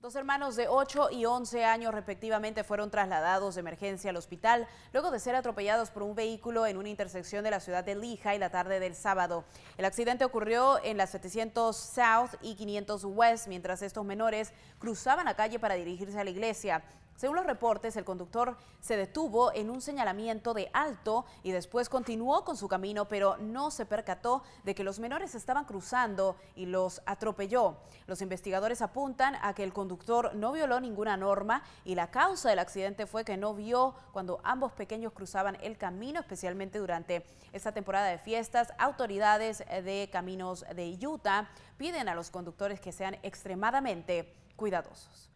Dos hermanos de 8 y 11 años respectivamente fueron trasladados de emergencia al hospital luego de ser atropellados por un vehículo en una intersección de la ciudad de Lija en la tarde del sábado. El accidente ocurrió en las 700 South y 500 West mientras estos menores cruzaban la calle para dirigirse a la iglesia. Según los reportes, el conductor se detuvo en un señalamiento de alto y después continuó con su camino, pero no se percató de que los menores estaban cruzando y los atropelló. Los investigadores apuntan a que el conductor no violó ninguna norma y la causa del accidente fue que no vio cuando ambos pequeños cruzaban el camino, especialmente durante esta temporada de fiestas. Autoridades de caminos de Utah piden a los conductores que sean extremadamente cuidadosos.